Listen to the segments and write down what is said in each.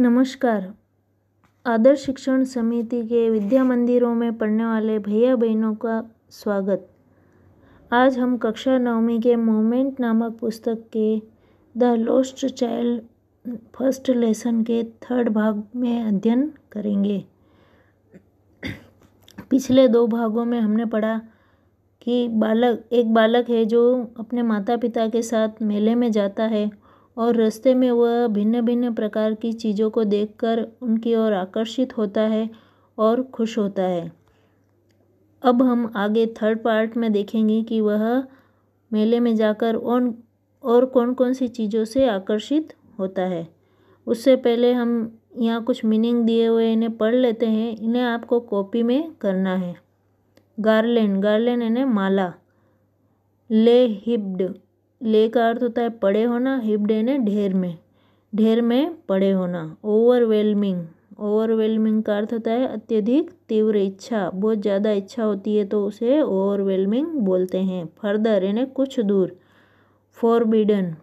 नमस्कार आदर्श शिक्षण समिति के विद्या मंदिरों में पढ़ने वाले भैया बहनों का स्वागत आज हम कक्षा नवमी के मोमेंट नामक पुस्तक के the lost child first lesson के थर्ड भाग में अध्ययन करेंगे पिछले दो भागों में हमने पढ़ा कि बालक एक बालक है जो अपने माता पिता के साथ मेले में जाता है और रास्ते में वह भिन्न भिन्न प्रकार की चीज़ों को देखकर उनकी ओर आकर्षित होता है और खुश होता है अब हम आगे थर्ड पार्ट में देखेंगे कि वह मेले में जाकर उन और कौन कौन सी चीज़ों से आकर्षित होता है उससे पहले हम यहाँ कुछ मीनिंग दिए हुए इन्हें पढ़ लेते हैं इन्हें आपको कॉपी में करना है गार्लैंड गार्लैंड यानी माला ले हिप्ड ले का अर्थ होता है पड़े होना हिपडेन है ढेर में ढेर में पड़े होना ओवरवेलमिंग ओवरवेलमिंग का अर्थ होता है अत्यधिक तीव्र इच्छा बहुत ज़्यादा इच्छा होती है तो उसे ओवरवेलमिंग बोलते हैं फर्दर यानी कुछ दूर फॉरबिडन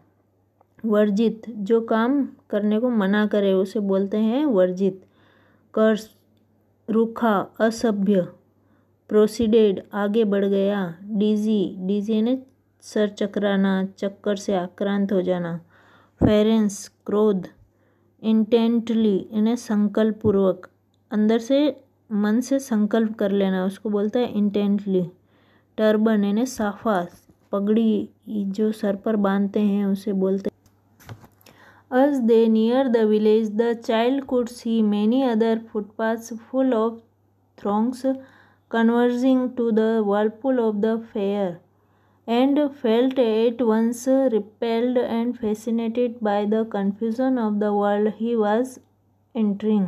वर्जित जो काम करने को मना करे उसे बोलते हैं वर्जित कर्स रूखा असभ्य प्रोसीडेड आगे बढ़ गया डिजी डिजी यानी सर चकराना चक्कर से आक्रांत हो जाना फेरेंस क्रोध इंटेंटली इन्हें संकल्प पूर्वक अंदर से मन से संकल्प कर लेना उसको बोलता है इंटेंटली टर्बन इन्हें साफा पगड़ी जो सर पर बांधते हैं उसे बोलते as they near the village the child could see many other footpaths full of throngs converging to the whirlpool of the fair and felt at once repelled and fascinated by the confusion of the world he was entering.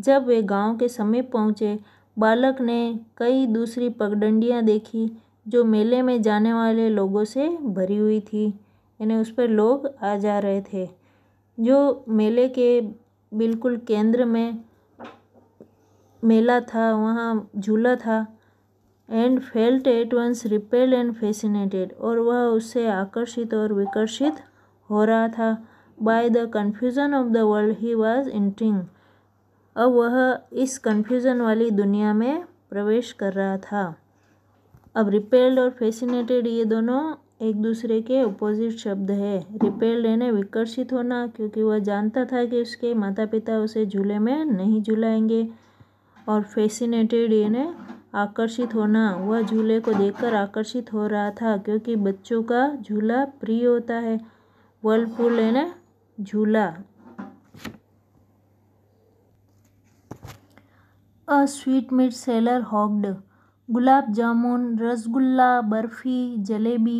जब वे गांव के समीप पहुंचे बालक ने कई दूसरी पगडंडियां देखी जो मेले में जाने वाले लोगों से भरी हुई थी यानी उस पर लोग आ जा रहे थे जो मेले के बिल्कुल केंद्र में मेला था वहाँ झूला था and felt at once repel and fascinated और वह उससे आकर्षित और विकर्षित हो रहा था by the confusion of the world he was entering अब वह इस कन्फ्यूज़न वाली दुनिया में प्रवेश कर रहा था अब रिपेल्ड और फैसिनेटेड ये दोनों एक दूसरे के अपोजिट शब्द है रिपेल्ड यानी विकर्षित होना क्योंकि वह जानता था कि उसके माता पिता उसे झूले में नहीं झुलाएंगे और फैसिनेटेड यानी आकर्षित होना वह झूले को देखकर आकर्षित हो रहा था क्योंकि बच्चों का झूला प्रिय होता है वर्लपूल है ना झूला a sweetmeat seller hawked gulab jamun rasgulla barfi jalebi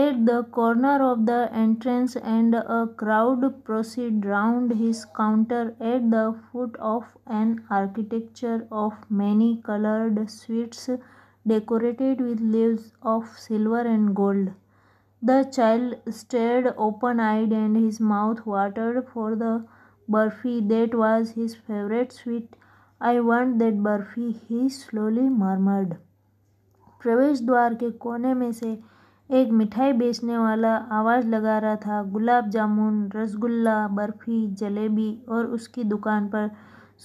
at the corner of the entrance and a crowd proceed round his counter at the foot of an architecture of many colored suites decorated with leaves of silver and gold. The child stared open eyed and his mouth watered for the burfi that was his favorite sweet. I want that burfi, he slowly murmured. प्रवेश द्वार के कोने में से एक मिठाई बेचने वाला आवाज लगा रहा था गुलाब जामुन रसगुल्ला बर्फी जलेबी और उसकी दुकान पर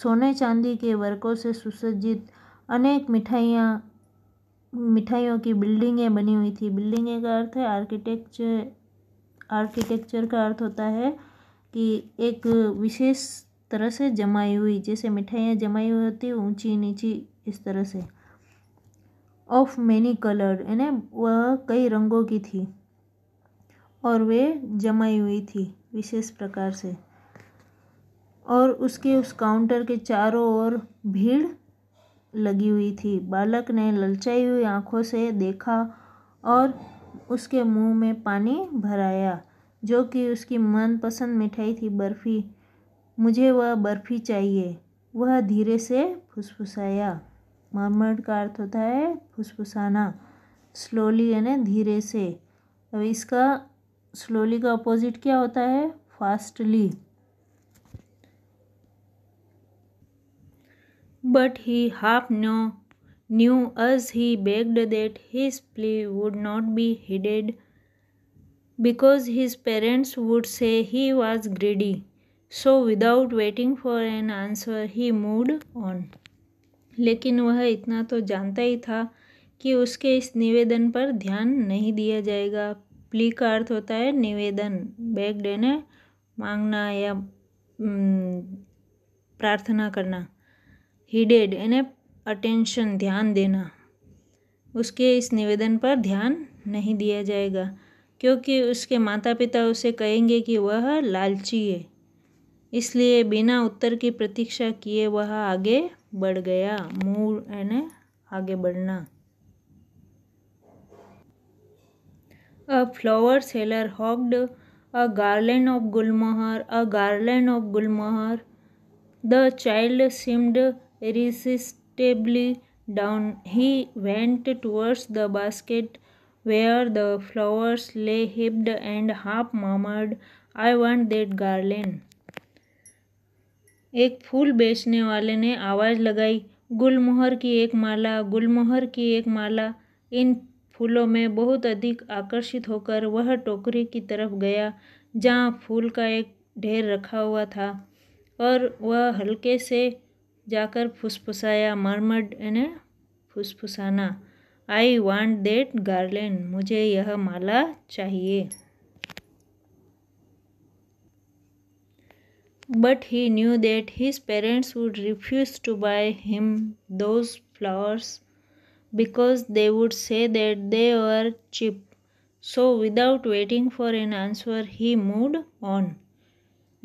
सोने चांदी के वर्कों से सुसज्जित अनेक मिठाइयाँ मिठाइयों की बिल्डिंगें बनी हुई थी बिल्डिंगें का अर्थ है आर्किटेक्चर आर्किटेक्चर का अर्थ होता है कि एक विशेष तरह से जमाई हुई जैसे मिठाइयाँ जमाई हुई होती ऊंची नीची इस तरह से ऑफ मैनी कलर्ड यानी वह कई रंगों की थी और वे जमाई हुई थी विशेष प्रकार से और उसके उस काउंटर के चारों ओर भीड़ लगी हुई थी बालक ने ललचाई हुई आंखों से देखा और उसके मुंह में पानी भराया जो कि उसकी मनपसंद मिठाई थी बर्फ़ी मुझे वह बर्फ़ी चाहिए वह धीरे से फुसफुसाया मर्मर्ड का अर्थ होता है फुसफुसाना स्लोली यानी धीरे से अब इसका स्लोली का अपोजिट क्या होता है fastly but he half no knew as he begged that his plea would not be heeded because his parents would say he was greedy so without waiting for an answer he moved on लेकिन वह इतना तो जानता ही था कि उसके इस निवेदन पर ध्यान नहीं दिया जाएगा प्ली का अर्थ होता है निवेदन बैग देने मांगना या प्रार्थना करना हीडेड यानी अटेंशन ध्यान देना उसके इस निवेदन पर ध्यान नहीं दिया जाएगा क्योंकि उसके माता पिता उसे कहेंगे कि वह लालची है इसलिए बिना उत्तर की प्रतीक्षा किए वह आगे बढ़ गया मूव एने आगे बढ़ना a flower seller hawked a garland of gulmohar a garland of gulmohar the child seemed irresistibly down he went towards the basket where the flowers lay heaped and half murmured I want that garland एक फूल बेचने वाले ने आवाज़ लगाई गुलमोहर की एक माला गुलमोहर की एक माला इन फूलों में बहुत अधिक आकर्षित होकर वह टोकरी की तरफ गया जहाँ फूल का एक ढेर रखा हुआ था और वह हल्के से जाकर फुसफुसाया मरमड यानी फुसफुसाना आई वांट देट गार्लैंड मुझे यह माला चाहिए But he knew that his parents would refuse to buy him those flowers because they would say that they were cheap. So without waiting for an answer he moved on.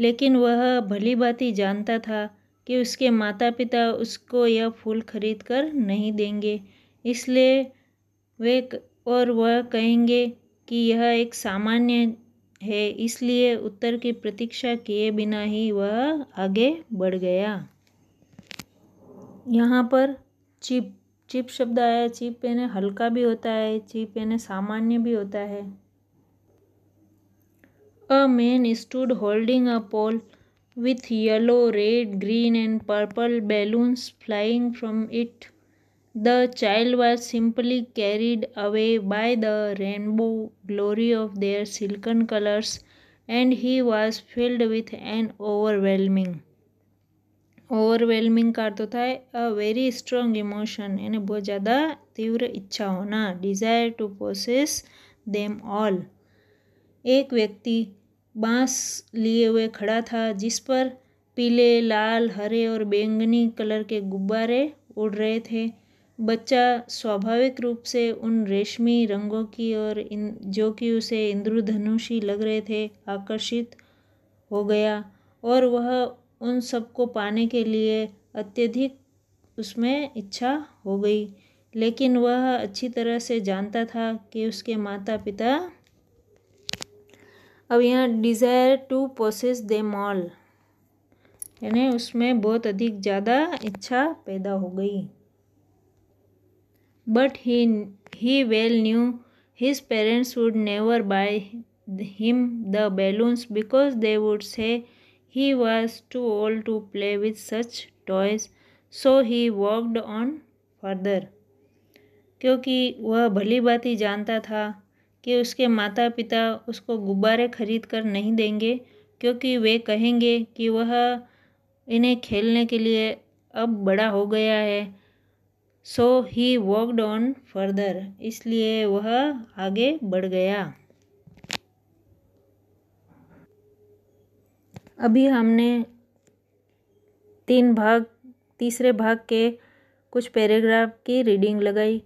लेकिन वह भली भांति जानता था कि उसके माता पिता उसको यह फूल खरीद कर नहीं देंगे इसलिए वे और वह कहेंगे कि यह एक सामान्य है इसलिए उत्तर की प्रतीक्षा किए बिना ही वह आगे बढ़ गया यहाँ पर चिप चिप शब्द आया चिप पेन हल्का भी होता है चिप यानी सामान्य भी होता है a man stood holding a pole with yellow red green and purple balloons flying from it the child was simply carried away by the rainbow glory of their silken colours and he was filled with an overwhelming overwhelming का अर्थ होता है a very strong emotion यानी बहुत ज़्यादा तीव्र इच्छा होना desire to process them all एक व्यक्ति बांस लिए हुए खड़ा था जिस पर पीले लाल हरे और बैंगनी कलर के गुब्बारे उड़ रहे थे बच्चा स्वाभाविक रूप से उन रेशमी रंगों की और इन जो कि उसे इंद्रधनुषी लग रहे थे आकर्षित हो गया और वह उन सबको पाने के लिए अत्यधिक उसमें इच्छा हो गई लेकिन वह अच्छी तरह से जानता था कि उसके माता पिता अब यहाँ desire to possess them all यानी उसमें बहुत अधिक ज़्यादा इच्छा पैदा हो गई But he, he well knew his parents would never buy him the balloons because they would say he was too old to play with such toys. So he walked on further. क्योंकि वह भली भांति जानता था कि उसके माता पिता उसको गुब्बारे खरीद कर नहीं देंगे क्योंकि वे कहेंगे कि वह इन्हें खेलने के लिए अब बड़ा हो गया है so he walked on further इसलिए वह आगे बढ़ गया अभी हमने तीन भाग तीसरे भाग के कुछ पैराग्राफ की रीडिंग लगाई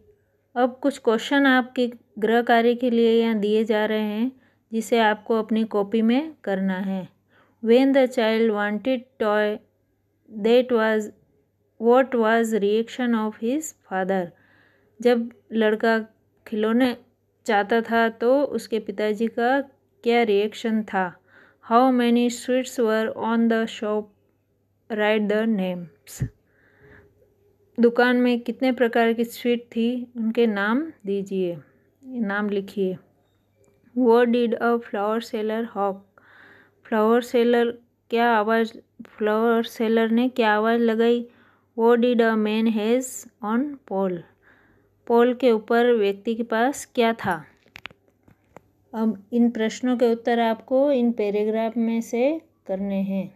अब कुछ क्वेश्चन आपके गृह कार्य के लिए यहाँ दिए जा रहे हैं जिसे आपको अपनी कॉपी में करना है when the child wanted toy that was what was reaction of his father जब लड़का खिलौने चाहता था तो उसके पिताजी का क्या रिएक्शन था how many sweets were on the shop write the names दुकान में कितने प्रकार की स्वीट थी उनके नाम दीजिए नाम लिखिए what did a flower seller hawk flower seller क्या आवाज़ फ्लावर सेलर ने क्या आवाज़ लगाई what did a man has on pole pole के ऊपर व्यक्ति के पास क्या था अब इन प्रश्नों के उत्तर आपको इन पैराग्राफ में से करने हैं